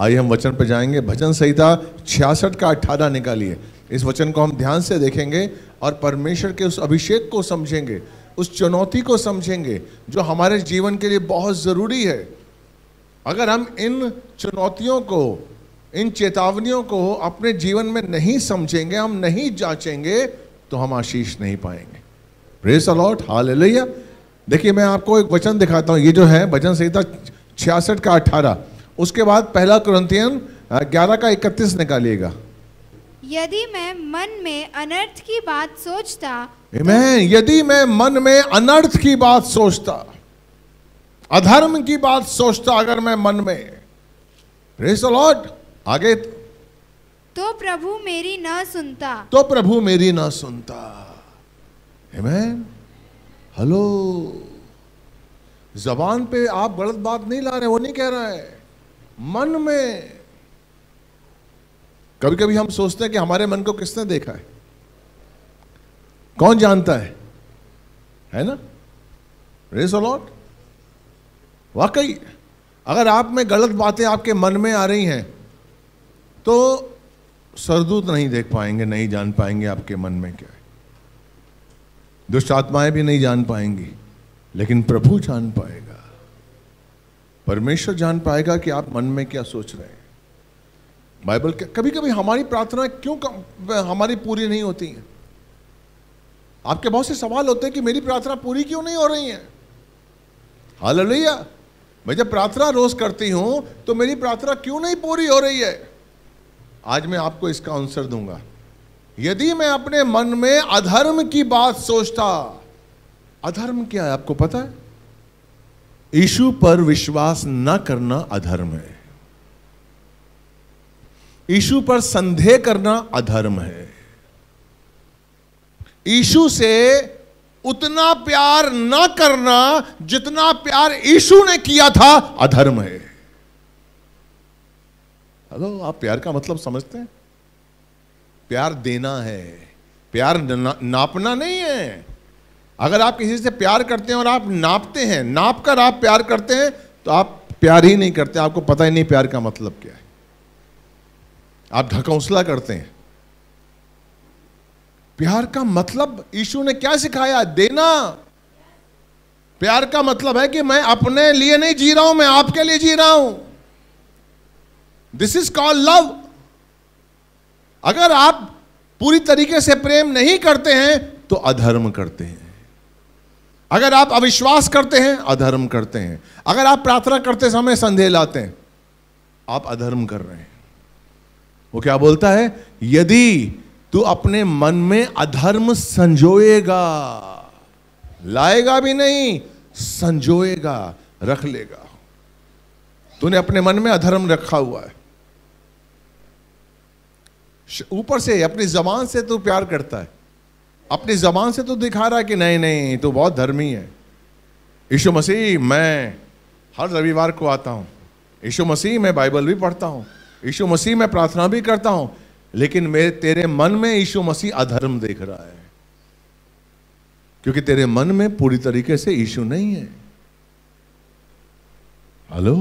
आइए हम वचन पर जाएंगे भजन संहिता छियासठ का अट्ठारह निकालिए इस वचन को हम ध्यान से देखेंगे और परमेश्वर के उस अभिषेक को समझेंगे उस चुनौती को समझेंगे जो हमारे जीवन के लिए बहुत ज़रूरी है अगर हम इन चुनौतियों को इन चेतावनियों को अपने जीवन में नहीं समझेंगे हम नहीं जांचेंगे तो हम आशीष नहीं पाएंगे प्रेस अलॉट हाल देखिए मैं आपको एक वचन दिखाता हूँ ये जो है भजन संहिता छियासठ का अट्ठारह उसके बाद पहला क्रंथियन ग्यारह का इकतीस निकालिएगा यदि मैं मन में अनर्थ की बात सोचता मैं तो यदि मैं मन में अनर्थ की बात सोचता अधर्म की बात सोचता अगर मैं मन में लॉर्ड आगे तो प्रभु मेरी ना सुनता तो प्रभु मेरी ना सुनता हेमैन हेलो जबान पे आप गलत बात नहीं ला रहे वो नहीं कह रहा है मन में कभी कभी हम सोचते हैं कि हमारे मन को किसने देखा है कौन जानता है है ना रेस अलॉट वाकई अगर आप में गलत बातें आपके मन में आ रही हैं तो सरदूत नहीं देख पाएंगे नहीं जान पाएंगे आपके मन में क्या है दुष्ट आत्माएं भी नहीं जान पाएंगी लेकिन प्रभु जान पाएगा परमेश्वर जान पाएगा कि आप मन में क्या सोच रहे हैं बाइबल कभी कभी हमारी प्रार्थना क्यों हमारी पूरी नहीं होती है आपके बहुत से सवाल होते हैं कि मेरी प्रार्थना पूरी क्यों नहीं हो रही है हाल मैं जब प्रार्थना रोज करती हूं तो मेरी प्रार्थना क्यों नहीं पूरी हो रही है आज मैं आपको इसका आंसर दूंगा यदि मैं अपने मन में अधर्म की बात सोचता अधर्म क्या है आपको पता है ईशु पर विश्वास न करना अधर्म है ईशु पर संदेह करना अधर्म है ईशु से उतना प्यार न करना जितना प्यार ईशु ने किया था अधर्म है हेलो आप प्यार का मतलब समझते हैं प्यार देना है प्यार नापना नहीं है अगर आप किसी से प्यार करते हैं और आप नापते हैं नाप कर आप प्यार करते हैं तो आप प्यार ही नहीं करते आपको पता ही नहीं प्यार का मतलब क्या है आप ढकौसला करते हैं प्यार का मतलब यीशु ने क्या सिखाया देना प्यार का मतलब है कि मैं अपने लिए नहीं जी रहा हूं मैं आपके लिए जी रहा हूं दिस इज कॉल लव अगर आप पूरी तरीके से प्रेम नहीं करते हैं तो अधर्म करते हैं अगर आप अविश्वास करते हैं अधर्म करते हैं अगर आप प्रार्थना करते समय संदेह लाते हैं आप अधर्म कर रहे हैं वो क्या बोलता है यदि तू अपने मन में अधर्म संजोएगा लाएगा भी नहीं संजोएगा रख लेगा तूने अपने मन में अधर्म रखा हुआ है ऊपर से अपनी जबान से तू प्यार करता है अपनी जबान से तो दिखा रहा कि नहीं नहीं तो बहुत धर्मी है यशु मसीह मैं हर रविवार को आता हूँ यशु मसीह मैं बाइबल भी पढ़ता हूँ यीशु मसीह मैं प्रार्थना भी करता हूँ लेकिन मेरे तेरे मन में यशु मसीह अधर्म देख रहा है क्योंकि तेरे मन में पूरी तरीके से यशु नहीं है हेलो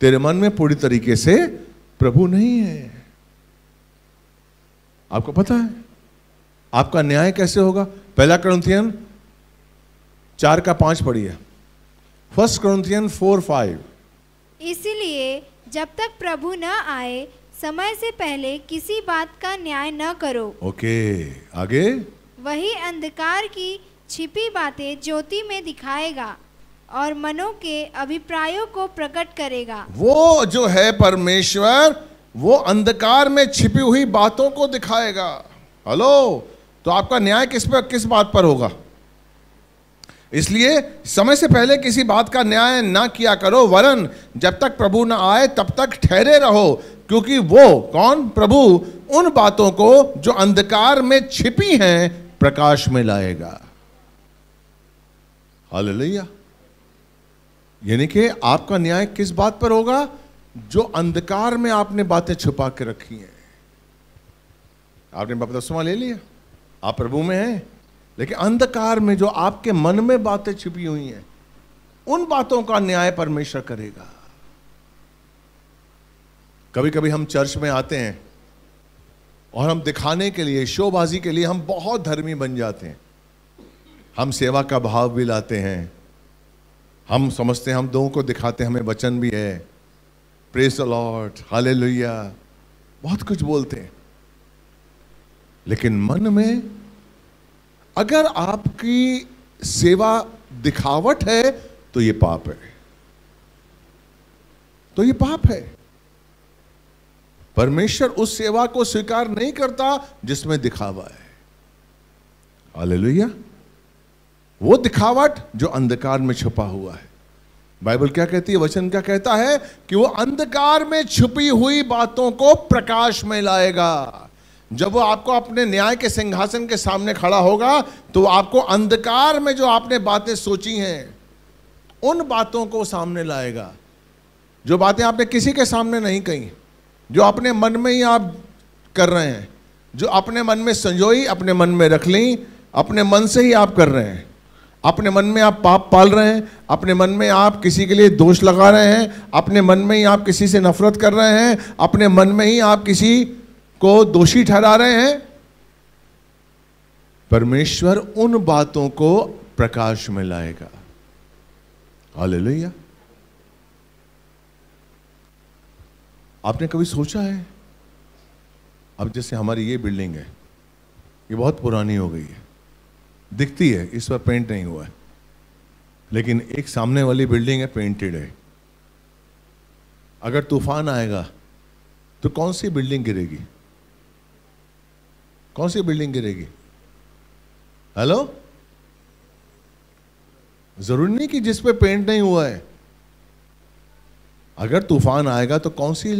तेरे मन में पूरी तरीके से प्रभु नहीं है आपको पता है आपका न्याय कैसे होगा पहला क्रंथियन चार का पांच पढ़िए फर्स्ट क्रंथियन फोर फाइव इसीलिए जब तक प्रभु न आए समय से पहले किसी बात का न्याय न करो ओके okay, आगे वही अंधकार की छिपी बातें ज्योति में दिखाएगा और मनो के अभिप्रायों को प्रकट करेगा वो जो है परमेश्वर वो अंधकार में छिपी हुई बातों को दिखाएगा हेलो तो आपका न्याय किस पर किस बात पर होगा इसलिए समय से पहले किसी बात का न्याय ना किया करो वरन जब तक प्रभु न आए तब तक ठहरे रहो क्योंकि वो कौन प्रभु उन बातों को जो अंधकार में छिपी हैं प्रकाश में लाएगा हालेलुया यानी कि आपका न्याय किस बात पर होगा जो अंधकार में आपने बातें छुपा के रखी हैं आपने बपदस्मा ले लिया आप प्रभु में हैं लेकिन अंधकार में जो आपके मन में बातें छिपी हुई हैं उन बातों का न्याय परमेश्वर करेगा कभी कभी हम चर्च में आते हैं और हम दिखाने के लिए शोबाजी के लिए हम बहुत धर्मी बन जाते हैं हम सेवा का भाव भी लाते हैं हम समझते हैं हम दो को दिखाते हैं हमें वचन भी है प्रेस अलॉट हाले बहुत कुछ बोलते हैं लेकिन मन में अगर आपकी सेवा दिखावट है तो ये पाप है तो ये पाप है परमेश्वर उस सेवा को स्वीकार नहीं करता जिसमें दिखावा है हालेलुया वो दिखावट जो अंधकार में छुपा हुआ है बाइबल क्या कहती है वचन क्या कहता है कि वो अंधकार में छुपी हुई बातों को प्रकाश में लाएगा जब वो आपको अपने न्याय के सिंहासन के सामने खड़ा होगा तो आपको अंधकार में जो आपने बातें सोची हैं उन बातों को सामने लाएगा जो बातें आपने किसी के सामने नहीं कही जो अपने मन में ही आप कर रहे हैं जो अपने मन में संजोई अपने मन में रख ली अपने मन से ही आप कर रहे हैं अपने मन में आप पाप पाल रहे हैं अपने मन में आप किसी के लिए दोष लगा रहे हैं अपने मन में ही आप किसी से नफरत कर रहे हैं अपने मन में ही आप किसी को दोषी ठहरा रहे हैं परमेश्वर उन बातों को प्रकाश में लाएगा हाल आपने कभी सोचा है अब जैसे हमारी ये बिल्डिंग है ये बहुत पुरानी हो गई है दिखती है इस पर पेंट नहीं हुआ है लेकिन एक सामने वाली बिल्डिंग है पेंटेड है अगर तूफान आएगा तो कौन सी बिल्डिंग गिरेगी कौन सी बिल्डिंग गिरेगी हेलो जरूरी नहीं कि जिस पे पेंट नहीं हुआ है अगर तूफान आएगा तो कौन सी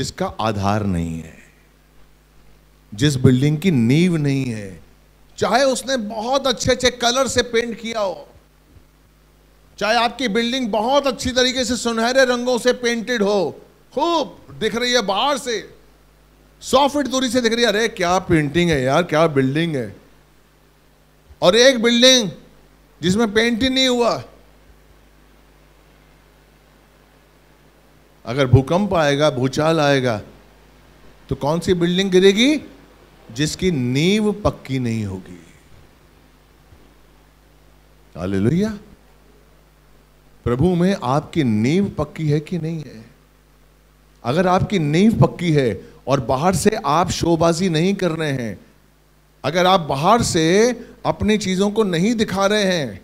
जिसका आधार नहीं है जिस बिल्डिंग की नींव नहीं है चाहे उसने बहुत अच्छे अच्छे कलर से पेंट किया हो चाहे आपकी बिल्डिंग बहुत अच्छी तरीके से सुनहरे रंगों से पेंटेड हो खूब दिख रही है बाहर से सौ फीट दूरी से देख रही अरे क्या पेंटिंग है यार क्या बिल्डिंग है और एक बिल्डिंग जिसमें पेंट ही नहीं हुआ अगर भूकंप आएगा भूचाल आएगा तो कौन सी बिल्डिंग गिरेगी जिसकी नींव पक्की नहीं होगी हालेलुया प्रभु में आपकी नींव पक्की है कि नहीं है अगर आपकी नींव पक्की है और बाहर से आप शोबाजी नहीं कर रहे हैं अगर आप बाहर से अपनी चीज़ों को नहीं दिखा रहे हैं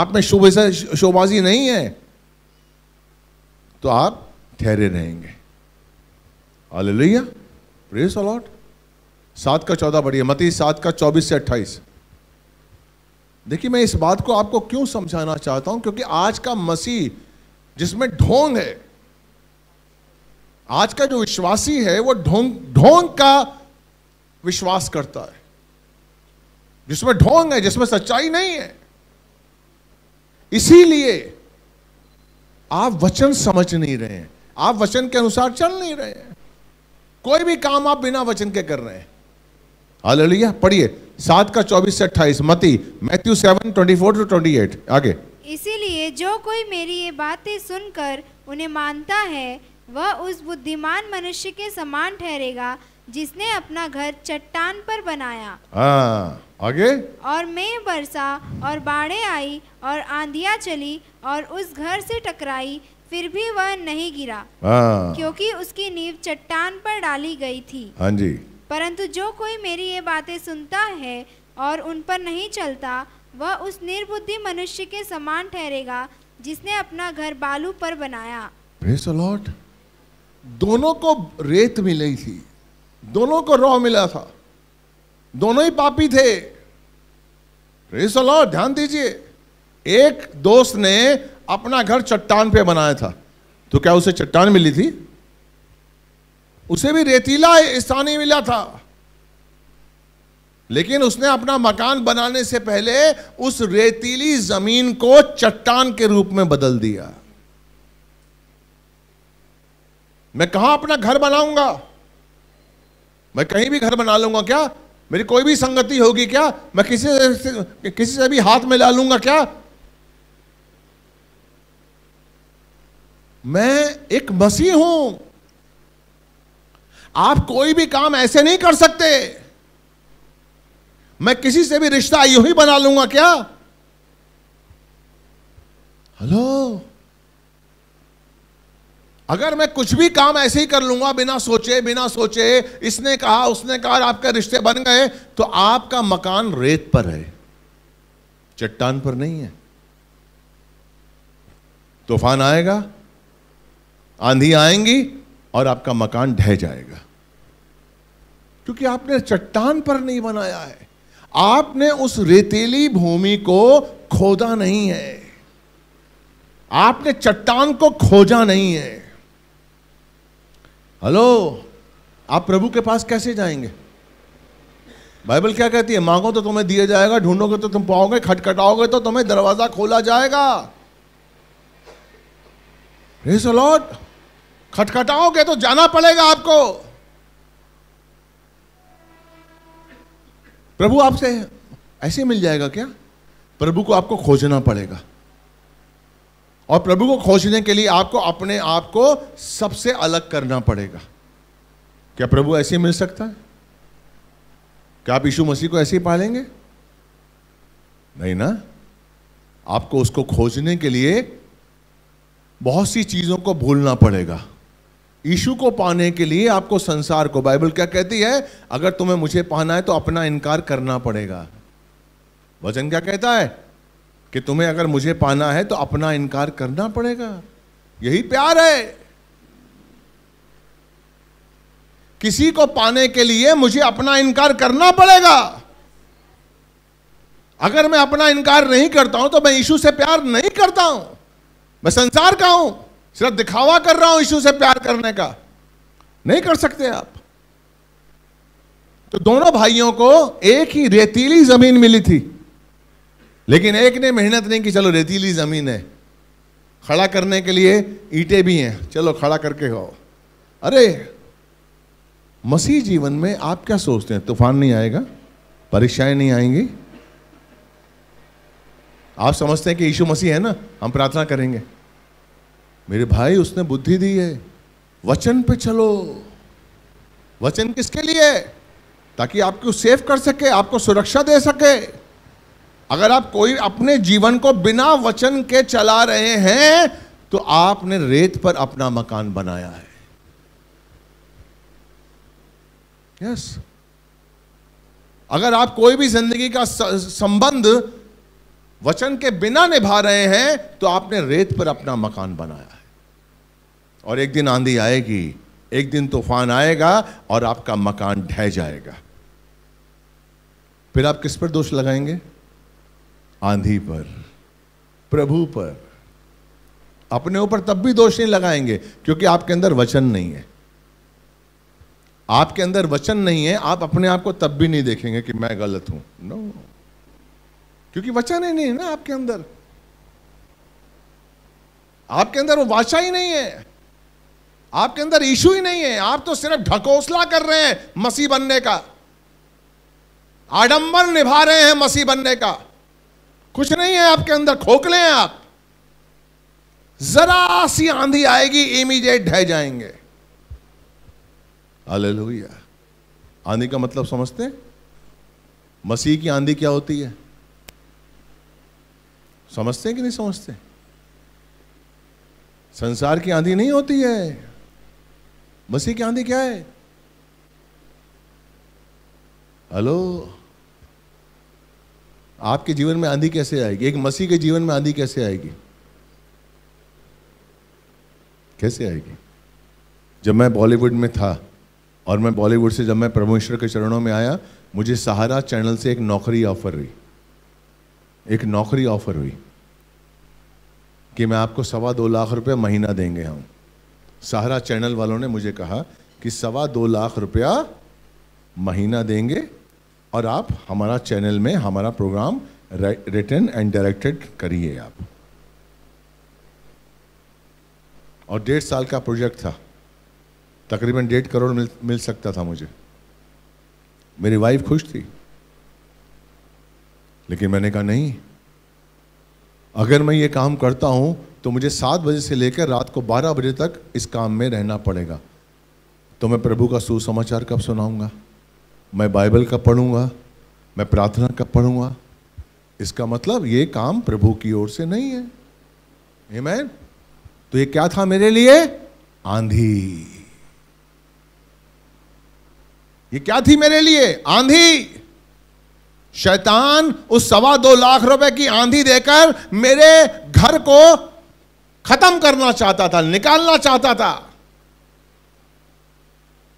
आप में शोबे शोबाजी नहीं है तो आप ठहरे रहेंगे हालेलुया प्रेस अलॉट सात का चौदह बढ़िया मती सात का चौबीस से अट्ठाईस देखिए मैं इस बात को आपको क्यों समझाना चाहता हूं क्योंकि आज का मसीह जिसमें ढोंग है आज का जो विश्वासी है वो ढोंग ढोंग का विश्वास करता है जिसमें ढोंग है जिसमें सच्चाई नहीं है इसीलिए आप वचन समझ नहीं रहे हैं आप वचन के अनुसार चल नहीं रहे हैं कोई भी काम आप बिना वचन के कर रहे हैं हालेलुया पढ़िए सात का चौबीस से अट्ठाईस मती Matthew seven twenty four to twenty eight आगे इसीलिए जो कोई मेरी ये बातें सुनकर उन्हें मानता है वह उस बुद्धिमान मनुष्य के समान ठहरेगा जिसने अपना घर चट्टान पर बनाया आ, आगे और मैं बरसा और बाढ़े आई और आंधिया चली और उस घर से टकराई फिर भी वह नहीं गिरा आ, क्योंकि उसकी नींव चट्टान पर डाली गई थी हाँ जी परंतु जो कोई मेरी ये बातें सुनता है और उन पर नहीं चलता वह उस निर्बुद्धि मनुष्य के समान ठहरेगा जिसने अपना घर बालू पर बनाया दोनों को रेत मिली थी दोनों को रोह मिला था दोनों ही पापी थे रेस ध्यान दीजिए एक दोस्त ने अपना घर चट्टान पे बनाया था तो क्या उसे चट्टान मिली थी उसे भी रेतीला स्थान ही मिला था लेकिन उसने अपना मकान बनाने से पहले उस रेतीली जमीन को चट्टान के रूप में बदल दिया मैं कहां अपना घर बनाऊंगा मैं कहीं भी घर बना लूंगा क्या मेरी कोई भी संगति होगी क्या मैं किसी से किसी से भी हाथ में ला लूंगा क्या मैं एक मसीह हूं आप कोई भी काम ऐसे नहीं कर सकते मैं किसी से भी रिश्ता यू ही बना लूंगा क्या हेलो अगर मैं कुछ भी काम ऐसे ही कर लूंगा बिना सोचे बिना सोचे इसने कहा उसने कहा आपके रिश्ते बन गए तो आपका मकान रेत पर है चट्टान पर नहीं है तूफान आएगा आंधी आएंगी और आपका मकान ढह जाएगा क्योंकि आपने चट्टान पर नहीं बनाया है आपने उस रेतीली भूमि को खोदा नहीं है आपने चट्टान को खोजा नहीं है हेलो आप प्रभु के पास कैसे जाएंगे बाइबल क्या कहती है मांगो तो तुम्हें दिया जाएगा ढूंढोगे तो तुम पाओगे खटखटाओगे तो तुम्हें दरवाजा खोला जाएगा लॉर्ड खटखटाओगे तो जाना पड़ेगा आपको प्रभु आपसे ऐसे मिल जाएगा क्या प्रभु को आपको खोजना पड़ेगा और प्रभु को खोजने के लिए आपको अपने आप को सबसे अलग करना पड़ेगा क्या प्रभु ऐसे मिल सकता है क्या आप यीशु मसीह को ऐसे ही पालेंगे नहीं ना आपको उसको खोजने के लिए बहुत सी चीज़ों को भूलना पड़ेगा यीशु को पाने के लिए आपको संसार को बाइबल क्या कहती है अगर तुम्हें मुझे पाना है तो अपना इनकार करना पड़ेगा वचन क्या कहता है कि तुम्हें अगर मुझे पाना है तो अपना इनकार करना पड़ेगा यही प्यार है किसी को पाने के लिए मुझे अपना इनकार करना पड़ेगा अगर मैं अपना इनकार नहीं करता हूं तो मैं यीशु से प्यार नहीं करता हूं मैं संसार का हूं सिर्फ दिखावा कर रहा हूं यीशु से प्यार करने का नहीं कर सकते आप तो दोनों भाइयों को एक ही रेतीली जमीन मिली थी लेकिन एक ने मेहनत नहीं की चलो रेतीली ज़मीन है खड़ा करने के लिए ईटे भी हैं चलो खड़ा करके खाओ अरे मसीह जीवन में आप क्या सोचते हैं तूफान नहीं आएगा परीक्षाएं नहीं आएंगी आप समझते हैं कि यीशु मसीह है ना हम प्रार्थना करेंगे मेरे भाई उसने बुद्धि दी है वचन पे चलो वचन किसके लिए ताकि आपको सेव कर सके आपको सुरक्षा दे सके अगर आप कोई अपने जीवन को बिना वचन के चला रहे हैं तो आपने रेत पर अपना मकान बनाया है यस yes. अगर आप कोई भी जिंदगी का संबंध वचन के बिना निभा रहे हैं तो आपने रेत पर अपना मकान बनाया है और एक दिन आंधी आएगी एक दिन तूफान आएगा और आपका मकान ढह जाएगा फिर आप किस पर दोष लगाएंगे आंधी पर प्रभु पर अपने ऊपर तब भी दोष नहीं लगाएंगे क्योंकि आपके अंदर वचन नहीं है आपके अंदर वचन नहीं है आप अपने आप को तब भी नहीं देखेंगे कि मैं गलत हूं नो no. क्योंकि वचन ही नहीं है ना आपके अंदर आपके अंदर वो वाचा ही नहीं है आपके अंदर इशू ही नहीं है आप तो सिर्फ ढकोसला कर रहे हैं मसीह बनने का आडंबर निभा रहे हैं मसीह बनने का कुछ नहीं है आपके अंदर खोखले हैं आप जरा सी आंधी आएगी इमीडिएट ढह जाएंगे अल आंधी का मतलब समझते हैं मसीह की आंधी क्या होती है समझते हैं कि नहीं समझते संसार की आंधी नहीं होती है मसीह की आंधी क्या है हेलो आपके जीवन में आंधी कैसे आएगी एक मसीह के जीवन में आंधी कैसे आएगी कैसे आएगी जब मैं बॉलीवुड में था और मैं बॉलीवुड से जब मैं परमेश्वर के चरणों में आया मुझे सहारा चैनल से एक नौकरी ऑफर हुई एक नौकरी ऑफर हुई कि मैं आपको सवा दो लाख रुपया महीना देंगे हम सहारा चैनल वालों ने मुझे कहा कि सवा दो लाख रुपया महीना देंगे और आप हमारा चैनल में हमारा प्रोग्राम रिटर्न एंड डायरेक्टेड करिए आप और डेढ़ साल का प्रोजेक्ट था तकरीबन डेढ़ करोड़ मिल मिल सकता था मुझे मेरी वाइफ खुश थी लेकिन मैंने कहा नहीं अगर मैं ये काम करता हूँ तो मुझे सात बजे से लेकर रात को बारह बजे तक इस काम में रहना पड़ेगा तो मैं प्रभु का सुसमाचार कब सुनाऊंगा मैं बाइबल का पढ़ूंगा मैं प्रार्थना का पढ़ूंगा इसका मतलब ये काम प्रभु की ओर से नहीं है मैन तो ये क्या था मेरे लिए आंधी ये क्या थी मेरे लिए आंधी शैतान उस सवा दो लाख रुपए की आंधी देकर मेरे घर को खत्म करना चाहता था निकालना चाहता था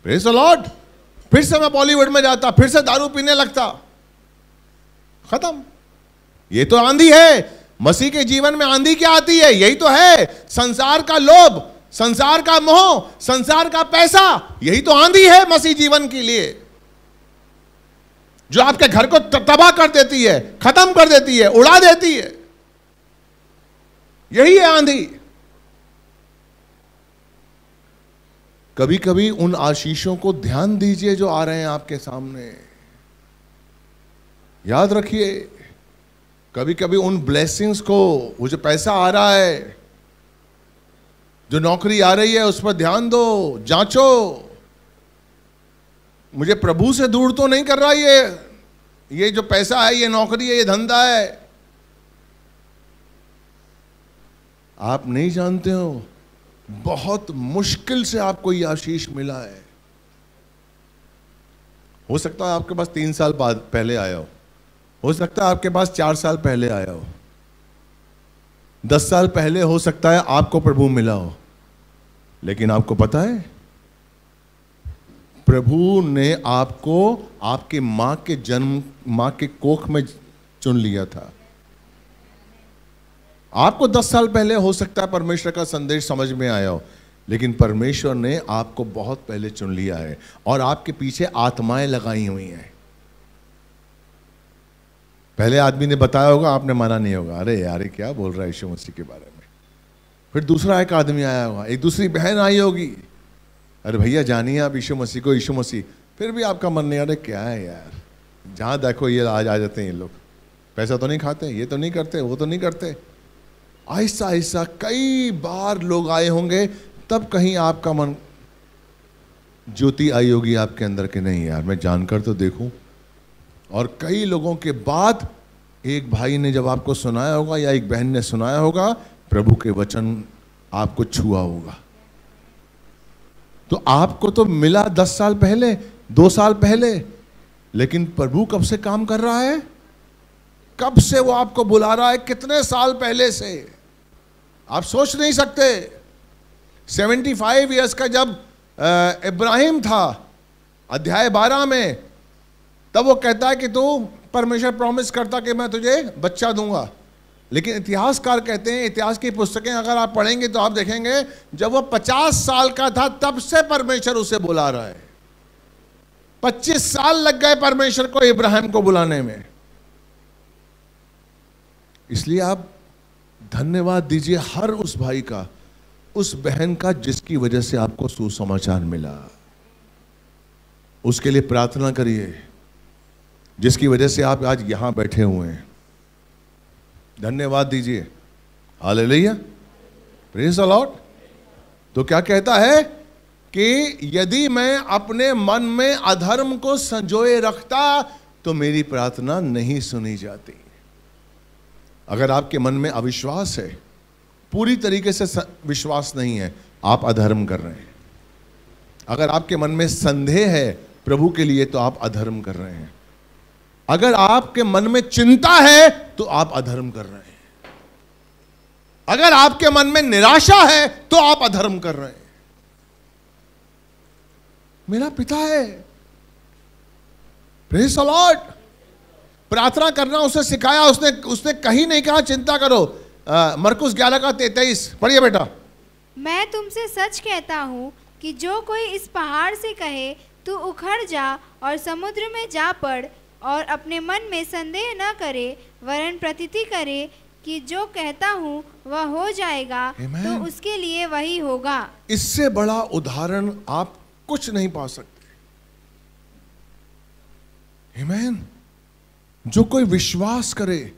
प्रेस लॉर्ड फिर से मैं बॉलीवुड में जाता फिर से दारू पीने लगता खत्म ये तो आंधी है मसीह के जीवन में आंधी क्या आती है यही तो है संसार का लोभ संसार का मोह संसार का पैसा यही तो आंधी है मसीह जीवन के लिए जो आपके घर को तबाह कर देती है खत्म कर देती है उड़ा देती है यही है आंधी कभी कभी उन आशीषों को ध्यान दीजिए जो आ रहे हैं आपके सामने याद रखिए कभी कभी उन ब्लेसिंग्स को वो जो पैसा आ रहा है जो नौकरी आ रही है उस पर ध्यान दो जांचो मुझे प्रभु से दूर तो नहीं कर रहा ये ये जो पैसा है ये नौकरी है ये धंधा है आप नहीं जानते हो बहुत मुश्किल से आपको ये आशीष मिला है हो सकता है आपके पास तीन साल बाद पहले आया हो हो सकता है आपके पास चार साल पहले आया हो दस साल पहले हो सकता है आपको प्रभु मिला हो लेकिन आपको पता है प्रभु ने आपको आपके मां के जन्म मां के कोख में चुन लिया था आपको दस साल पहले हो सकता है परमेश्वर का संदेश समझ में आया हो लेकिन परमेश्वर ने आपको बहुत पहले चुन लिया है और आपके पीछे आत्माएं लगाई हुई हैं पहले आदमी ने बताया होगा आपने माना नहीं होगा अरे यार क्या बोल रहा है यीशु मसीह के बारे में फिर दूसरा एक आदमी आया होगा एक दूसरी बहन आई होगी अरे भैया जानिए आप यीशु मसीह को यीशु मसीह फिर भी आपका मन नहीं अरे क्या है यार जहाँ देखो ये आज आ जाते हैं ये लोग पैसा तो नहीं खाते ये तो नहीं करते वो तो नहीं करते ऐसा ऐसा कई बार लोग आए होंगे तब कहीं आपका मन ज्योति आई होगी आपके अंदर के नहीं यार मैं जानकर तो देखूं और कई लोगों के बाद एक भाई ने जब आपको सुनाया होगा या एक बहन ने सुनाया होगा प्रभु के वचन आपको छुआ होगा तो आपको तो मिला दस साल पहले दो साल पहले लेकिन प्रभु कब से काम कर रहा है कब से वो आपको बुला रहा है कितने साल पहले से आप सोच नहीं सकते 75 ईयर्स का जब इब्राहिम था अध्याय 12 में तब वो कहता है कि तू परमेश्वर प्रॉमिस करता कि मैं तुझे बच्चा दूंगा लेकिन इतिहासकार कहते हैं इतिहास की पुस्तकें अगर आप पढ़ेंगे तो आप देखेंगे जब वो पचास साल का था तब से परमेश्वर उसे बुला रहा है पच्चीस साल लग गए परमेश्वर को इब्राहिम को बुलाने में इसलिए आप धन्यवाद दीजिए हर उस भाई का उस बहन का जिसकी वजह से आपको सुसमाचार मिला उसके लिए प्रार्थना करिए जिसकी वजह से आप आज यहां बैठे हुए हैं धन्यवाद दीजिए हाल लिया प्रेस अलॉट तो क्या कहता है कि यदि मैं अपने मन में अधर्म को संजोए रखता तो मेरी प्रार्थना नहीं सुनी जाती अगर आपके मन में अविश्वास है पूरी तरीके से विश्वास नहीं है आप अधर्म कर रहे हैं अगर आपके मन में संदेह है प्रभु के लिए तो आप अधर्म कर रहे हैं अगर आपके मन में चिंता है तो आप अधर्म कर रहे हैं अगर आपके मन में निराशा है तो आप अधर्म कर रहे हैं मेरा पिता है प्रेस अलॉट प्रार्थना करना उसे सिखाया उसने उसने कहीं नहीं कहा चिंता करो मरकुस ग्यारह का तेतीस पढ़िए बेटा मैं तुमसे सच कहता हूँ कि जो कोई इस पहाड़ से कहे तू उखड़ जा और समुद्र में जा पड़ और अपने मन में संदेह न करे वरन प्रतिति करे कि जो कहता हूँ वह हो जाएगा तो Amen. तो उसके लिए वही होगा इससे बड़ा उदाहरण आप कुछ नहीं पा सकते Amen. जो कोई विश्वास करे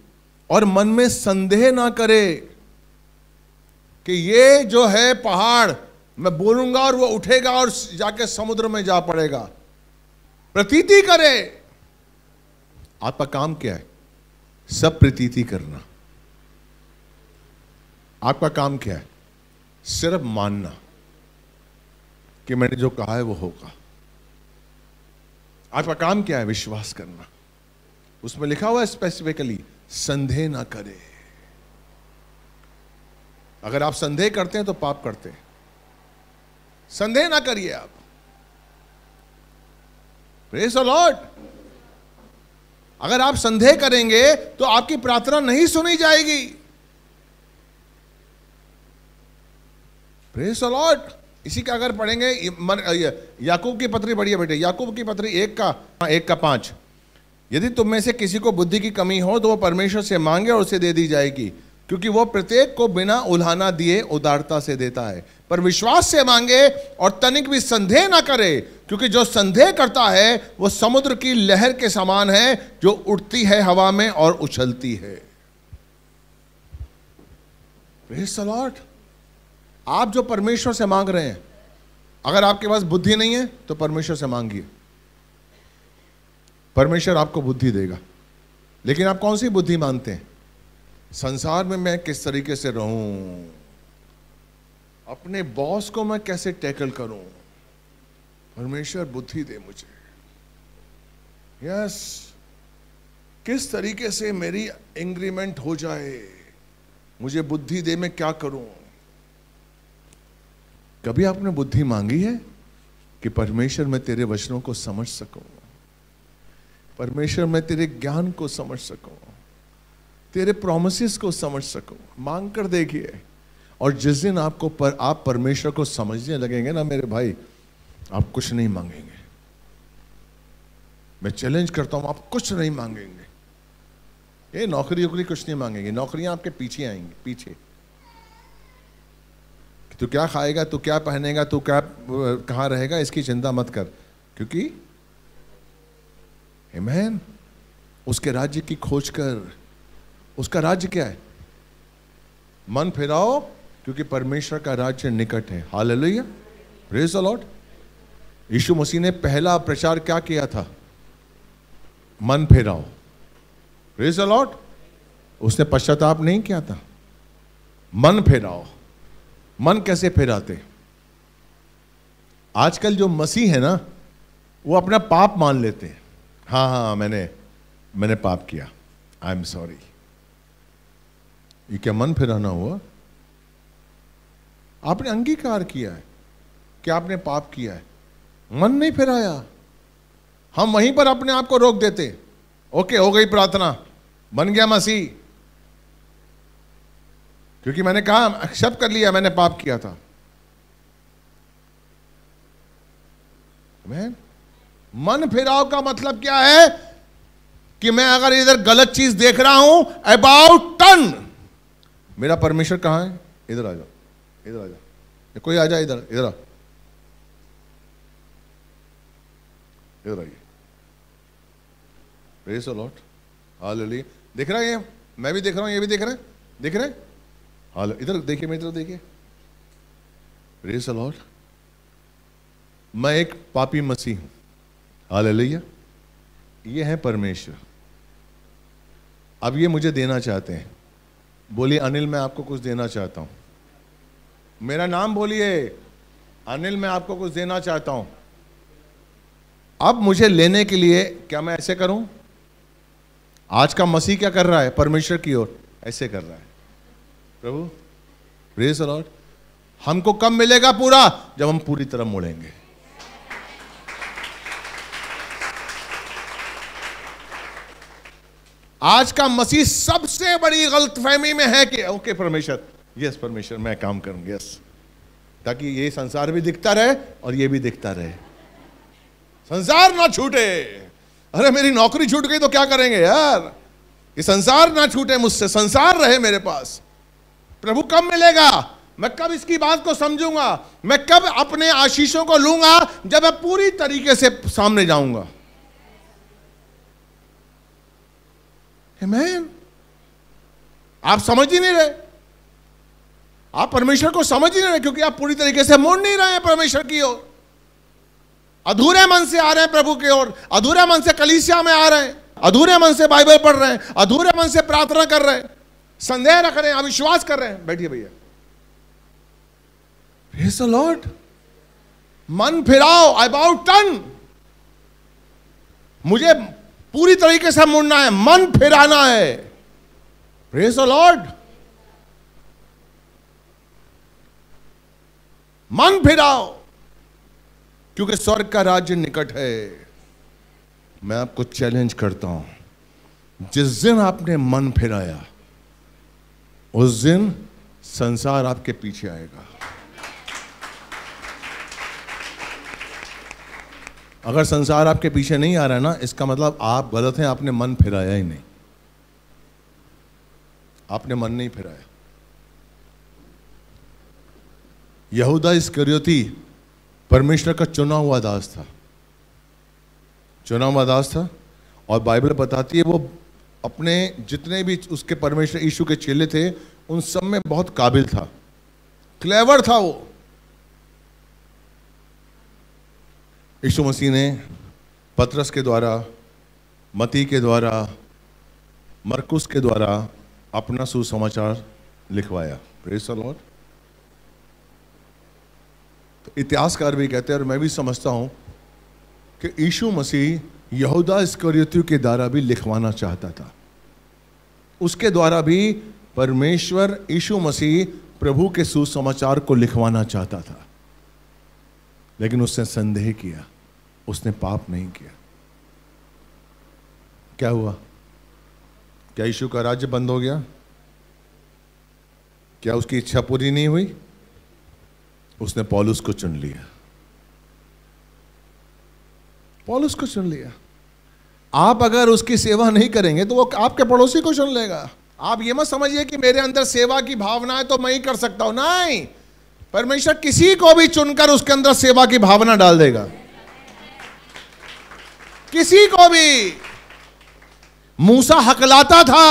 और मन में संदेह ना करे कि ये जो है पहाड़ मैं बोलूंगा और वो उठेगा और जाके समुद्र में जा पड़ेगा प्रतीति करे आपका काम क्या है सब प्रतीति करना आपका काम क्या है सिर्फ मानना कि मैंने जो कहा है वो होगा आपका काम क्या है विश्वास करना उसमें लिखा हुआ है स्पेसिफिकली संदेह ना करे अगर आप संदेह करते हैं तो पाप करते हैं संदेह ना करिए आप प्रेस लॉर्ड अगर आप संदेह करेंगे तो आपकी प्रार्थना नहीं सुनी जाएगी प्रेस लॉर्ड इसी का अगर पढ़ेंगे याकूब की पत्री बढ़िया बेटे याकूब की पत्री एक का हाँ, एक का पांच यदि तुम में से किसी को बुद्धि की कमी हो तो वो परमेश्वर से मांगे और उसे दे दी जाएगी क्योंकि वो प्रत्येक को बिना उल्हाना दिए उदारता से देता है पर विश्वास से मांगे और तनिक भी संदेह ना करे क्योंकि जो संदेह करता है वो समुद्र की लहर के समान है जो उठती है हवा में और उछलती है लॉर्ड आप जो परमेश्वर से मांग रहे हैं अगर आपके पास बुद्धि नहीं है तो परमेश्वर से मांगिए परमेश्वर आपको बुद्धि देगा लेकिन आप कौन सी बुद्धि मानते हैं संसार में मैं किस तरीके से रहूं अपने बॉस को मैं कैसे टैकल करूं परमेश्वर बुद्धि दे मुझे यस किस तरीके से मेरी एंग्रीमेंट हो जाए मुझे बुद्धि दे मैं क्या करूं कभी आपने बुद्धि मांगी है कि परमेश्वर मैं तेरे वचनों को समझ सकूं परमेश्वर मैं तेरे ज्ञान को समझ सकूं तेरे प्रोमिस को समझ सकूं मांग कर देखिए और जिस दिन आपको पर आप परमेश्वर को समझने लगेंगे ना मेरे भाई आप कुछ नहीं मांगेंगे मैं चैलेंज करता हूं आप कुछ नहीं मांगेंगे ये नौकरी वोकरी कुछ नहीं मांगेंगे नौकरियां आपके पीछे आएंगी पीछे तू क्या खाएगा तू क्या पहनेगा तू क्या कहाँ रहेगा इसकी चिंता मत कर क्योंकि मैन उसके राज्य की खोज कर उसका राज्य क्या है मन फिराओ क्योंकि परमेश्वर का राज्य निकट है हाल प्रेज द लॉर्ड यीशु मसीह ने पहला प्रचार क्या किया था मन फेराओ प्रेज द लॉर्ड उसने पश्चाताप नहीं किया था मन फेराओ मन कैसे फेराते आजकल जो मसीह है ना वो अपना पाप मान लेते हैं हाँ हाँ मैंने मैंने पाप किया आई एम सॉरी ये क्या मन फिराना हुआ आपने अंगीकार किया है कि आपने पाप किया है मन नहीं फिराया हम वहीं पर अपने आप को रोक देते ओके हो गई प्रार्थना बन गया मसीह क्योंकि मैंने कहा एक्सेप्ट कर लिया मैंने पाप किया था मैं मन फिराव का मतलब क्या है कि मैं अगर इधर गलत चीज देख रहा हूं अबाउट टन मेरा परमेश्वर कहां है इधर आ जाओ इधर आ जाओ कोई आ जाए इधर इधर आ इधर आइए प्रेस लॉट हाल देख रहा है ये मैं भी देख रहा हूं ये भी देख रहे हैं देख रहे हाल इधर देखिए मैं इधर देखिए प्रेस लॉट मैं एक पापी मसीह हूं हालेलुया ये है परमेश्वर अब ये मुझे देना चाहते हैं बोलिए अनिल मैं आपको कुछ देना चाहता हूँ मेरा नाम बोलिए अनिल मैं आपको कुछ देना चाहता हूँ अब मुझे लेने के लिए क्या मैं ऐसे करूं आज का मसीह क्या कर रहा है परमेश्वर की ओर ऐसे कर रहा है प्रभु प्रेस अलॉट हमको कब मिलेगा पूरा जब हम पूरी तरह मुड़ेंगे आज का मसीह सबसे बड़ी गलतफहमी में है कि ओके परमेश्वर यस परमेश्वर मैं काम करूंगा यस ताकि ये संसार भी दिखता रहे और ये भी दिखता रहे संसार ना छूटे अरे मेरी नौकरी छूट गई तो क्या करेंगे यार ये संसार ना छूटे मुझसे संसार रहे मेरे पास प्रभु कब मिलेगा मैं कब इसकी बात को समझूंगा मैं कब अपने आशीषों को लूंगा जब मैं पूरी तरीके से सामने जाऊंगा मैन आप समझ ही नहीं रहे आप परमेश्वर को समझ ही नहीं रहे क्योंकि आप पूरी तरीके से मुड़ नहीं रहे हैं परमेश्वर की ओर अधूरे मन से आ रहे हैं प्रभु की ओर अधूरे मन से कलिसिया में आ रहे हैं अधूरे मन से बाइबल पढ़ रहे हैं अधूरे मन से प्रार्थना कर रहे हैं संदेह रख रहे हैं अविश्वास कर रहे हैं बैठिए भैया लॉर्ड मन फिराओ अबाउट टन मुझे पूरी तरीके से मुड़ना है मन फिराना है प्रेस लॉर्ड मन फिराओ क्योंकि स्वर्ग का राज्य निकट है मैं आपको चैलेंज करता हूं जिस दिन आपने मन फिराया उस दिन संसार आपके पीछे आएगा अगर संसार आपके पीछे नहीं आ रहा है ना इसका मतलब आप गलत हैं आपने मन फिराया ही नहीं आपने मन नहीं फिराया यहूदा इस करियोती परमेश्वर का चुना हुआ दास था चुना हुआ दास था और बाइबल बताती है वो अपने जितने भी उसके परमेश्वर यीशु के चेले थे उन सब में बहुत काबिल था क्लेवर था वो यीशु मसीह ने पत्रस के द्वारा मती के द्वारा मरकुस के द्वारा अपना सुसमाचार लिखवाया प्रेस लॉर्ड तो इतिहासकार भी कहते हैं और मैं भी समझता हूँ कि यीशु मसीह यहूदा इसकरियतियों के द्वारा भी लिखवाना चाहता था उसके द्वारा भी परमेश्वर यीशु मसीह प्रभु के सुसमाचार को लिखवाना चाहता था लेकिन उसने संदेह किया उसने पाप नहीं किया क्या हुआ क्या यीशु का राज्य बंद हो गया क्या उसकी इच्छा पूरी नहीं हुई उसने पॉलुस को चुन लिया पॉलुस को चुन लिया आप अगर उसकी सेवा नहीं करेंगे तो वो आपके पड़ोसी को चुन लेगा आप ये मत समझिए कि मेरे अंदर सेवा की भावना है तो मैं ही कर सकता हूं नहीं परमेश्वर किसी को भी चुनकर उसके अंदर सेवा की भावना डाल देगा किसी को भी मूसा हकलाता था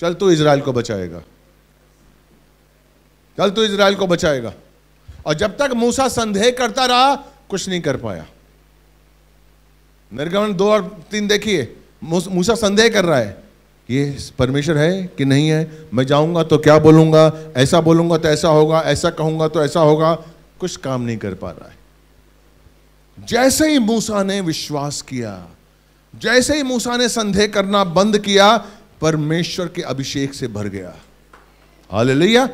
चल तू इसराइल को बचाएगा चल तू इसराइल को बचाएगा और जब तक मूसा संदेह करता रहा कुछ नहीं कर पाया निर्गमन दो और तीन देखिए मूसा संदेह कर रहा है ये परमेश्वर है कि नहीं है मैं जाऊंगा तो क्या बोलूंगा ऐसा बोलूंगा तो ऐसा होगा ऐसा कहूंगा तो ऐसा होगा कुछ काम नहीं कर पा रहा है जैसे ही मूसा ने विश्वास किया जैसे ही मूसा ने संदेह करना बंद किया परमेश्वर के अभिषेक से भर गया हालेलुया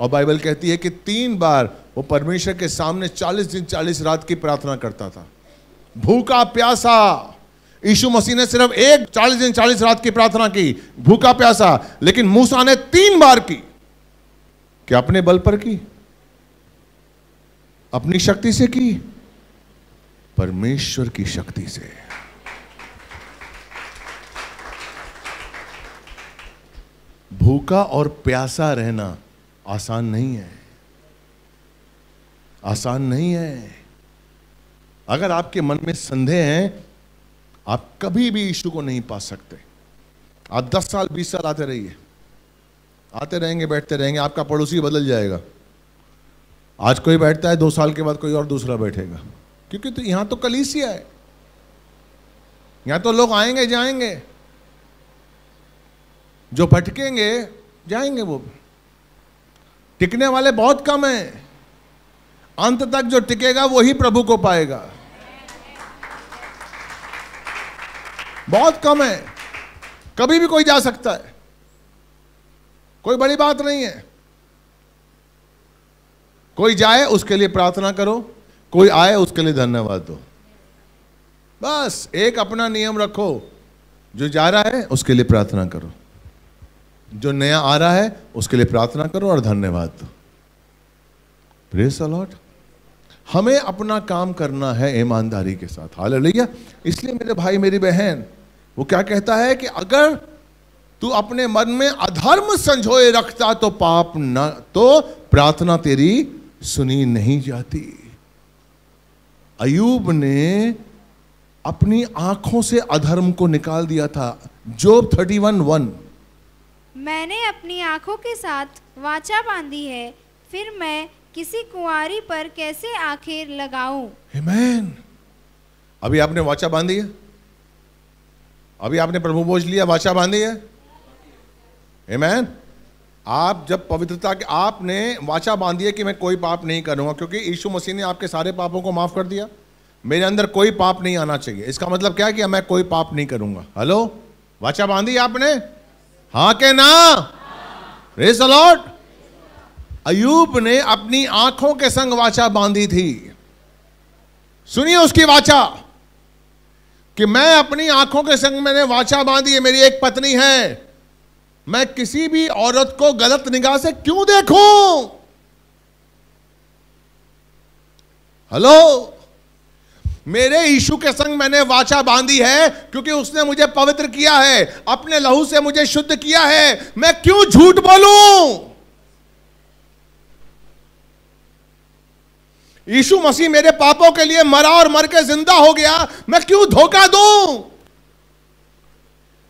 और बाइबल कहती है कि तीन बार वो परमेश्वर के सामने 40 दिन 40 रात की प्रार्थना करता था भूखा प्यासा यीशु मसीह ने सिर्फ एक 40 दिन 40 रात की प्रार्थना की भूखा प्यासा लेकिन मूसा ने तीन बार की क्या अपने बल पर की अपनी शक्ति से की परमेश्वर की शक्ति से भूखा और प्यासा रहना आसान नहीं है आसान नहीं है अगर आपके मन में संदेह हैं आप कभी भी ईशु को नहीं पा सकते आप 10 साल 20 साल आते रहिए आते रहेंगे बैठते रहेंगे आपका पड़ोसी बदल जाएगा आज कोई बैठता है दो साल के बाद कोई और दूसरा बैठेगा क्योंकि तो यहां तो कलीसिया है यहां तो लोग आएंगे जाएंगे जो भटकेंगे जाएंगे वो टिकने वाले बहुत कम हैं अंत तक जो टिकेगा वो ही प्रभु को पाएगा बहुत कम है कभी भी कोई जा सकता है कोई बड़ी बात नहीं है कोई जाए उसके लिए प्रार्थना करो कोई आए उसके लिए धन्यवाद दो बस एक अपना नियम रखो जो जा रहा है उसके लिए प्रार्थना करो जो नया आ रहा है उसके लिए प्रार्थना करो और धन्यवाद दो प्रेस अलॉट हमें अपना काम करना है ईमानदारी के साथ हाल लिया इसलिए मेरे भाई मेरी बहन वो क्या कहता है कि अगर तू अपने मन में अधर्म संजोए रखता तो पाप न तो प्रार्थना तेरी सुनी नहीं जाती अयूब ने अपनी आंखों से अधर्म को निकाल दिया था जोब थर्टी वन वन मैंने अपनी आंखों के साथ वाचा बांधी है फिर मैं किसी कुआरी पर कैसे आखिर लगाऊं Amen. अभी आपने वाचा बांधी है अभी आपने प्रभु बोझ लिया वाचा बांधी है Amen. आप जब पवित्रता के आपने वाचा बांधी है कि मैं कोई पाप नहीं करूंगा क्योंकि यीशु मसीह ने आपके सारे पापों को माफ़ कर दिया मेरे अंदर कोई पाप नहीं आना चाहिए इसका मतलब क्या है कि मैं कोई पाप नहीं करूंगा हेलो वाचा बांधी आपने हाँ के ना रेस अलॉट अयूब ने अपनी आंखों के संग वाचा बांधी थी सुनिए उसकी वाचा कि मैं अपनी आंखों के संग मैंने वाचा बांधी है मेरी एक पत्नी है मैं किसी भी औरत को गलत निगाह से क्यों देखूं हेलो मेरे यीशु के संग मैंने वाचा बांधी है क्योंकि उसने मुझे पवित्र किया है अपने लहू से मुझे शुद्ध किया है मैं क्यों झूठ बोलूं यीशु मसीह मेरे पापों के लिए मरा और मर के जिंदा हो गया मैं क्यों धोखा दूं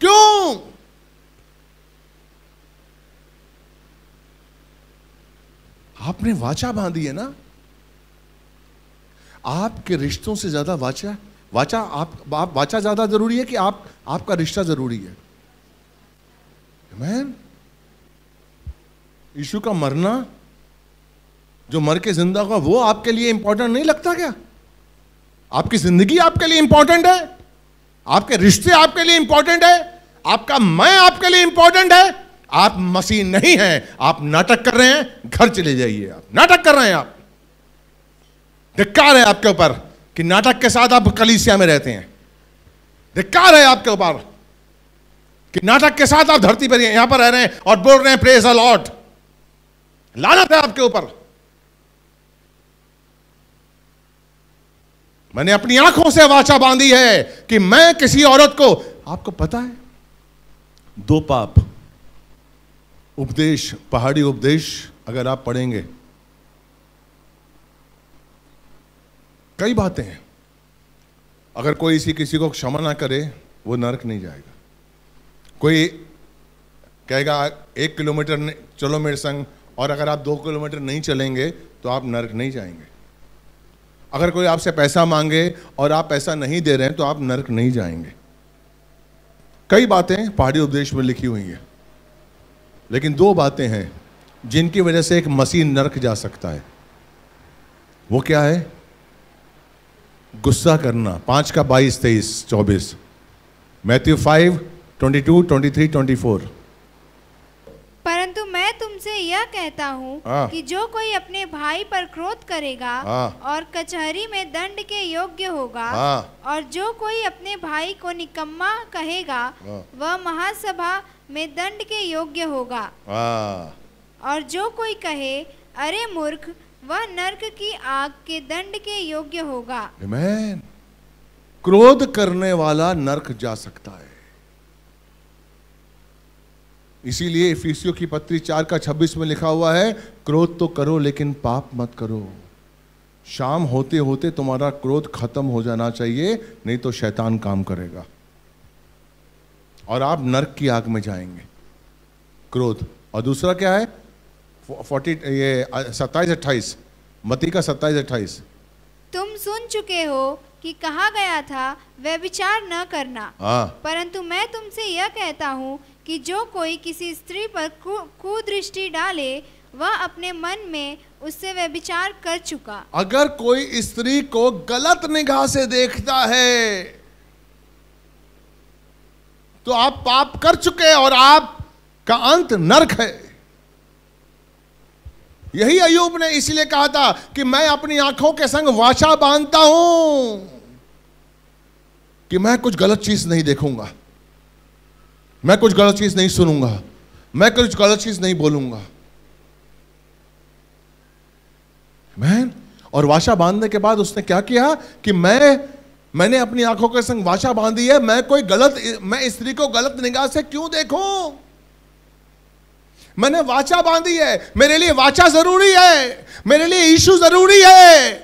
क्यों आपने वाचा बांधी है ना आपके रिश्तों से ज़्यादा वाचा वाचा आप आप वाचा ज़्यादा ज़रूरी है कि आप आपका रिश्ता ज़रूरी है मैन यीशु का मरना जो मर के जिंदा हुआ वो आपके लिए इंपॉर्टेंट नहीं लगता क्या आपकी जिंदगी आपके लिए इंपॉर्टेंट है आपके रिश्ते आपके लिए इंपॉर्टेंट है आपका मैं आपके लिए इंपॉर्टेंट है आप मसीह नहीं हैं आप नाटक कर रहे हैं घर चले जाइए आप नाटक कर रहे हैं आप धिक्कार है आपके ऊपर कि नाटक के साथ आप कलीसिया में रहते हैं धिक्कार है आपके ऊपर कि नाटक के साथ आप धरती पर यहां पर रह रहे हैं और बोल रहे हैं प्रेस अलॉट लानत है आपके ऊपर मैंने अपनी आंखों से वाचा बांधी है कि मैं किसी औरत को आपको पता है दो पाप उपदेश पहाड़ी उपदेश अगर आप पढ़ेंगे कई बातें हैं अगर कोई इसी किसी को क्षमा ना करे वो नरक नहीं जाएगा कोई कहेगा एक किलोमीटर चलो मेरे संग और अगर आप दो किलोमीटर नहीं चलेंगे तो आप नरक नहीं जाएंगे अगर कोई आपसे पैसा मांगे और आप पैसा नहीं दे रहे हैं तो आप नरक नहीं जाएंगे कई बातें पहाड़ी उपदेश में लिखी हुई हैं लेकिन दो बातें हैं जिनकी वजह से एक मसीह नरक जा सकता है वो क्या है गुस्सा करना पांच का बाईस तेईस चौबीस Matthew five twenty two twenty three twenty four तुमसे यह कहता हूँ हाँ। कि जो कोई अपने भाई पर क्रोध करेगा हाँ। और कचहरी में दंड के योग्य होगा हाँ। और जो कोई अपने भाई को निकम्मा कहेगा वह महासभा में दंड के योग्य होगा और जो कोई कहे अरे मूर्ख वह नरक की आग के दंड के योग्य होगा क्रोध करने वाला नरक जा सकता है इसीलिए इफिसियो की पत्री चार का छब्बीस में लिखा हुआ है क्रोध तो करो लेकिन पाप मत करो शाम होते होते तुम्हारा क्रोध खत्म हो जाना चाहिए नहीं तो शैतान काम करेगा और आप नर्क की आग में जाएंगे क्रोध और दूसरा क्या है फोर्टी ये सत्ताईस अट्ठाईस मती का सत्ताईस अट्ठाईस तुम सुन चुके हो कि कहा गया था विचार न करना हाँ। परंतु मैं तुमसे यह कहता हूँ कि जो कोई किसी स्त्री पर कुदृष्टि डाले वह अपने मन में उससे वे विचार कर चुका अगर कोई स्त्री को गलत निगाह से देखता है तो आप पाप कर चुके और आप का अंत नरक है यही अयूब ने इसलिए कहा था कि मैं अपनी आंखों के संग वाचा बांधता हूं कि मैं कुछ गलत चीज नहीं देखूंगा मैं कुछ गलत चीज नहीं सुनूंगा मैं कुछ गलत चीज नहीं बोलूंगा मैं और वाशा बांधने के बाद उसने क्या किया कि मैं मैंने अपनी आंखों के संग वाशा बांधी है मैं कोई गलत मैं स्त्री को गलत निगाह से क्यों देखूं मैंने वाचा बांधी है मेरे लिए वाचा जरूरी है मेरे लिए इशू जरूरी है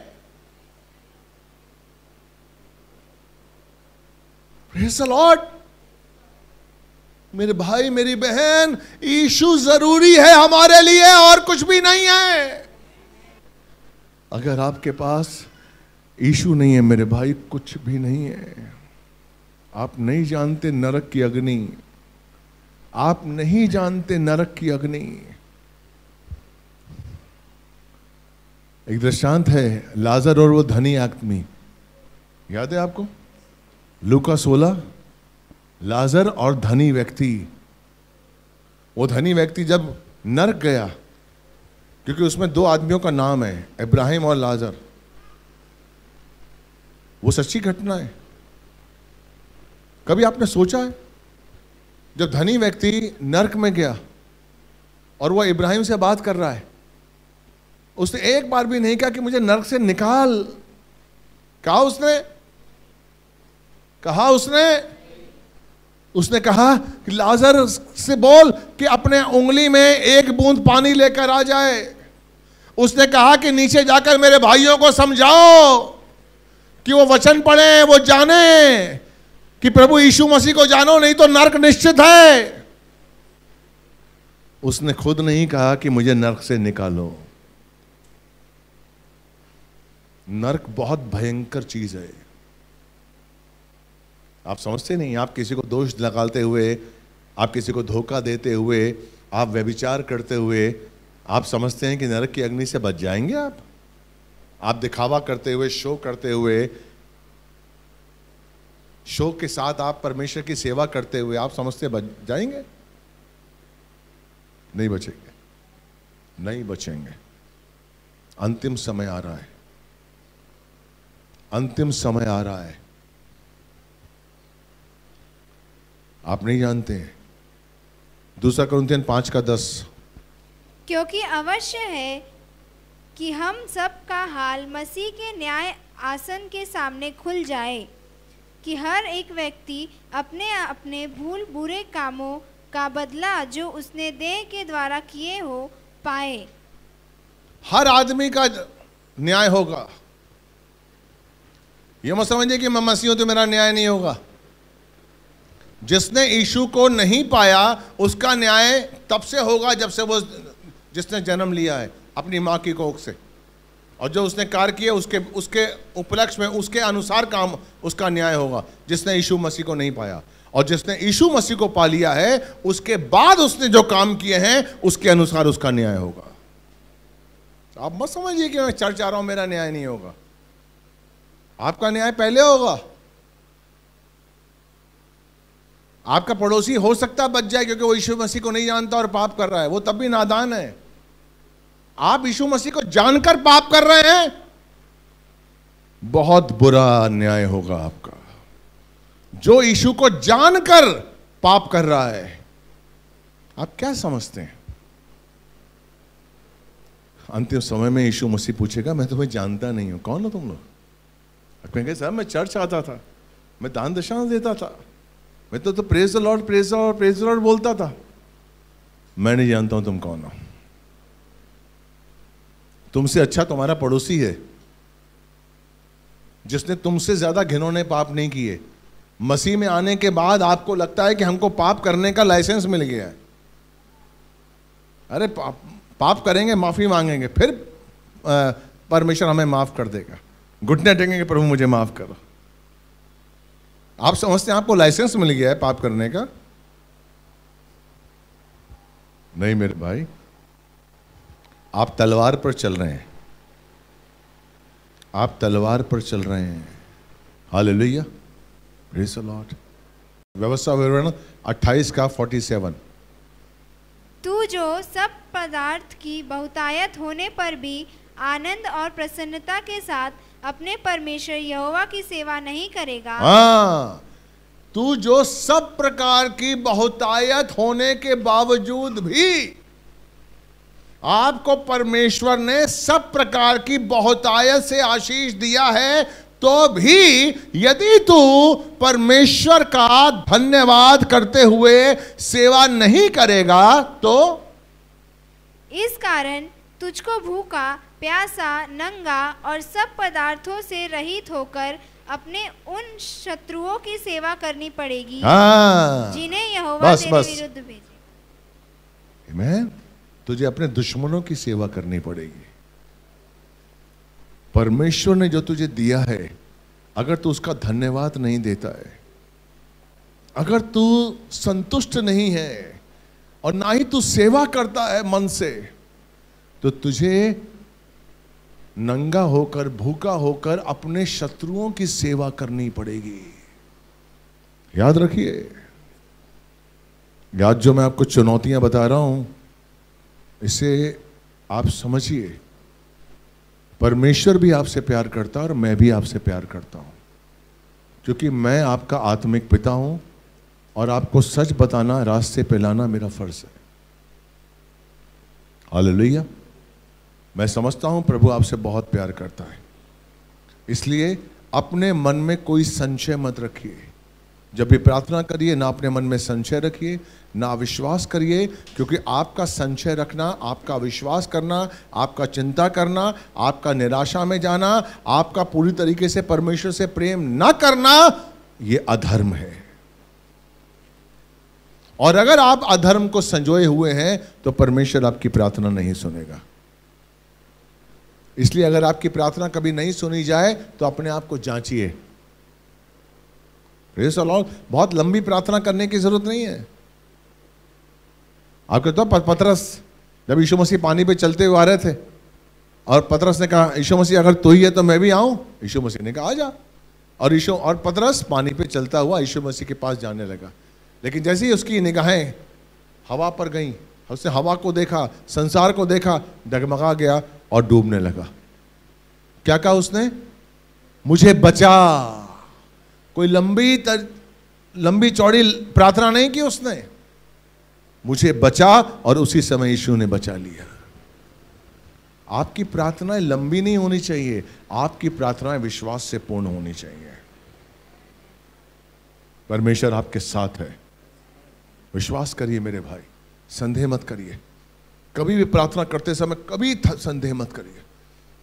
लॉर्ड मेरे भाई मेरी बहन ईशु जरूरी है हमारे लिए और कुछ भी नहीं है अगर आपके पास ईशु नहीं है मेरे भाई कुछ भी नहीं है आप नहीं जानते नरक की अग्नि आप नहीं जानते नरक की अग्नि एक दृष्टांत है लाजर और वो धनी आत्मी याद है आपको लूका सोलह लाजर और धनी व्यक्ति वो धनी व्यक्ति जब नरक गया क्योंकि उसमें दो आदमियों का नाम है इब्राहिम और लाजर वो सच्ची घटना है कभी आपने सोचा है जब धनी व्यक्ति नरक में गया और वह इब्राहिम से बात कर रहा है उसने एक बार भी नहीं कहा कि मुझे नरक से निकाल कहा उसने कहा उसने उसने कहा कि लाजर से बोल कि अपने उंगली में एक बूंद पानी लेकर आ जाए उसने कहा कि नीचे जाकर मेरे भाइयों को समझाओ कि वो वचन पढ़े वो जाने कि प्रभु यीशु मसीह को जानो नहीं तो नर्क निश्चित है उसने खुद नहीं कहा कि मुझे नर्क से निकालो नर्क बहुत भयंकर चीज है आप समझते नहीं आप किसी को दोष लगाते हुए आप किसी को धोखा देते हुए आप व्यभिचार करते हुए आप समझते हैं कि नरक की अग्नि से बच जाएंगे आप आप दिखावा करते हुए शो करते हुए शो के साथ आप परमेश्वर की सेवा करते हुए आप समझते बच जाएंगे नहीं बचेंगे नहीं बचेंगे अंतिम समय आ रहा है अंतिम समय आ रहा है आप नहीं जानते हैं दूसरा करुंथियन पांच का दस क्योंकि अवश्य है कि हम सब का हाल मसीह के न्याय आसन के सामने खुल जाए कि हर एक व्यक्ति अपने अपने भूल बुरे कामों का बदला जो उसने देह के द्वारा किए हो पाए हर आदमी का न्याय होगा यह मत समझिए कि मैं मसीह हूं तो मेरा न्याय नहीं होगा जिसने ईशु को नहीं पाया उसका न्याय तब से होगा जब से वो जिसने जन्म लिया है अपनी माँ की कोख से और जो उसने कार्य किया उसके उसके उपलक्ष्य में उसके अनुसार काम उसका न्याय होगा जिसने यीशु मसीह को नहीं पाया और जिसने यीशु मसीह को पा लिया है उसके बाद उसने जो काम किए हैं उसके अनुसार उसका न्याय होगा आप मत समझिए कि मैं चर्चा रहा हूं मेरा न्याय नहीं होगा आपका न्याय पहले होगा आपका पड़ोसी हो सकता बच जाए क्योंकि वो यीशु मसीह को नहीं जानता और पाप कर रहा है वो तब भी नादान है आप यीशु मसीह को जानकर पाप कर रहे हैं बहुत बुरा न्याय होगा आपका जो यीशु को जानकर पाप कर रहा है आप क्या समझते हैं अंतिम समय में यीशु मसीह पूछेगा मैं तुम्हें जानता नहीं हूं कौन हो तुम लोग कहेंगे सर मैं चर्च आता था मैं दान दशांश देता था मैं तो, तो praise Lord praise Lord praise Lord बोलता था मैं नहीं जानता हूं तुम कौन हो तुमसे अच्छा तुम्हारा पड़ोसी है जिसने तुमसे ज्यादा घिनौने पाप नहीं किए मसीह में आने के बाद आपको लगता है कि हमको पाप करने का लाइसेंस मिल गया है अरे पाप पाप करेंगे माफ़ी मांगेंगे फिर परमेश्वर हमें माफ़ कर देगा घुटने टेंगे प्रभु मुझे माफ़ करो आप समझते हैं आपको लाइसेंस मिल गया है पाप करने का नहीं मेरे भाई आप तलवार पर चल रहे हैं आप तलवार पर चल रहे हैं हाल लोहिया प्रेस लॉट व्यवस्था विवरण 28 का 47 तू जो सब पदार्थ की बहुतायत होने पर भी आनंद और प्रसन्नता के साथ अपने परमेश्वर यहोवा की सेवा नहीं करेगा हाँ तू जो सब प्रकार की बहुतायत होने के बावजूद भी आपको परमेश्वर ने सब प्रकार की बहुतायत से आशीष दिया है तो भी यदि तू परमेश्वर का धन्यवाद करते हुए सेवा नहीं करेगा तो इस कारण तुझको भूखा प्यासा नंगा और सब पदार्थों से रहित होकर अपने उन शत्रुओं की सेवा करनी पड़ेगी हाँ। जिन्हें यहोवा तेरे विरुद्ध भेजे मैं तुझे अपने दुश्मनों की सेवा करनी पड़ेगी परमेश्वर ने जो तुझे दिया है अगर तू उसका धन्यवाद नहीं देता है अगर तू संतुष्ट नहीं है और ना ही तू सेवा करता है मन से तो तुझे नंगा होकर भूखा होकर अपने शत्रुओं की सेवा करनी पड़ेगी याद रखिए याद जो मैं आपको चुनौतियां बता रहा हूं इसे आप समझिए परमेश्वर भी आपसे प्यार करता है और मैं भी आपसे प्यार करता हूं क्योंकि मैं आपका आत्मिक पिता हूं और आपको सच बताना रास्ते पे लाना मेरा फर्ज है हालेलुया मैं समझता हूं प्रभु आपसे बहुत प्यार करता है इसलिए अपने मन में कोई संशय मत रखिए जब भी प्रार्थना करिए ना अपने मन में संशय रखिए ना विश्वास करिए क्योंकि आपका संशय रखना आपका विश्वास करना आपका चिंता करना आपका निराशा में जाना आपका पूरी तरीके से परमेश्वर से प्रेम ना करना ये अधर्म है और अगर आप अधर्म को संजोए हुए हैं तो परमेश्वर आपकी प्रार्थना नहीं सुनेगा इसलिए अगर आपकी प्रार्थना कभी नहीं सुनी जाए तो अपने आप को जांचिए बहुत लंबी प्रार्थना करने की जरूरत नहीं है आपके तो पतरस जब यीशु मसीह पानी पे चलते हुए आ रहे थे और पतरस ने कहा यीशु मसीह अगर तो ही है तो मैं भी आऊं यीशु मसीह ने कहा आ जा और यीशु और पतरस पानी पे चलता हुआ यीशु मसीह के पास जाने लगा लेकिन जैसे ही उसकी निगाहें हवा पर गई उसने हवा को देखा संसार को देखा डगमगा गया और डूबने लगा क्या कहा उसने मुझे बचा कोई लंबी तर, लंबी चौड़ी प्रार्थना नहीं की उसने मुझे बचा और उसी समय यीशु ने बचा लिया आपकी प्रार्थनाएं लंबी नहीं होनी चाहिए आपकी प्रार्थनाएं विश्वास से पूर्ण होनी चाहिए परमेश्वर आपके साथ है विश्वास करिए मेरे भाई संदेह मत करिए कभी भी प्रार्थना करते समय कभी संदेह मत करिए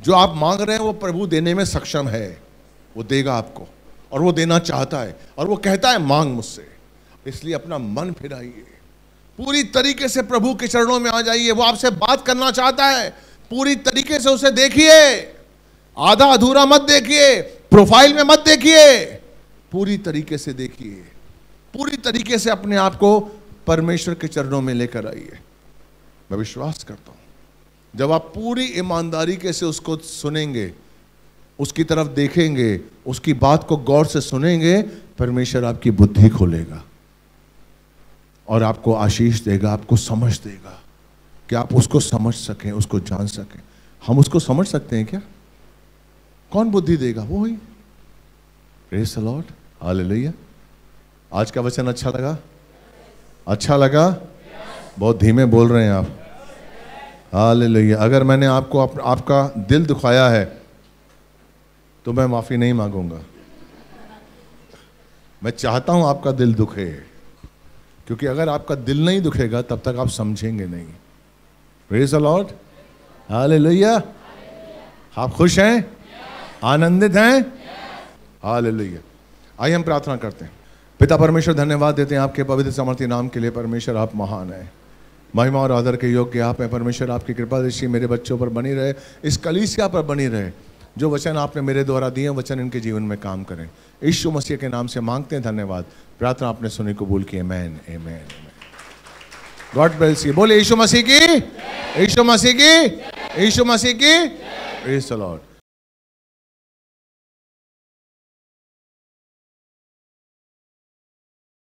जो आप मांग रहे हैं वो प्रभु देने में सक्षम है वो देगा आपको और वो देना चाहता है और वो कहता है मांग मुझसे इसलिए अपना मन फिराइए पूरी तरीके से प्रभु के चरणों में आ जाइए वो आपसे बात करना चाहता है पूरी तरीके से उसे देखिए आधा अधूरा मत देखिए प्रोफाइल में मत देखिए पूरी तरीके से देखिए पूरी तरीके से अपने आप को परमेश्वर के चरणों में लेकर आइए मैं विश्वास करता हूं जब आप पूरी ईमानदारी के से उसको सुनेंगे उसकी तरफ देखेंगे उसकी बात को गौर से सुनेंगे परमेश्वर आपकी बुद्धि खोलेगा और आपको आशीष देगा आपको समझ देगा कि आप उसको समझ सकें उसको जान सकें हम उसको समझ सकते हैं क्या कौन बुद्धि देगा वो ही रे लॉर्ड हालेलुया आज का वचन अच्छा लगा अच्छा लगा बहुत धीमे बोल रहे हैं आप हाल अगर मैंने आपको आप, आपका दिल दुखाया है तो मैं माफ़ी नहीं मांगूंगा मैं चाहता हूं आपका दिल दुखे क्योंकि अगर आपका दिल नहीं दुखेगा तब तक आप समझेंगे नहीं प्रेज अलॉट हाल लोहिया आप खुश हैं आनंदित हैं ले लोहिया आइए हम प्रार्थना करते हैं पिता परमेश्वर धन्यवाद देते हैं आपके पवित्र समर्थी नाम के लिए परमेश्वर आप महान हैं महिमा और आदर के योग के आप हैं परमेश्वर आपकी कृपा दृष्टि मेरे बच्चों पर बनी रहे इस कलीसिया पर बनी रहे जो वचन आपने मेरे द्वारा दिए वचन इनके जीवन में काम करें ईशु मसीह के नाम से मांगते हैं धन्यवाद प्रार्थना आपने सुनी कबूल की मैन ए मैन गॉड ब्लेस यू बोले यीशु मसीह की यीशु मसीह की यीशु मसीह की लॉर्ड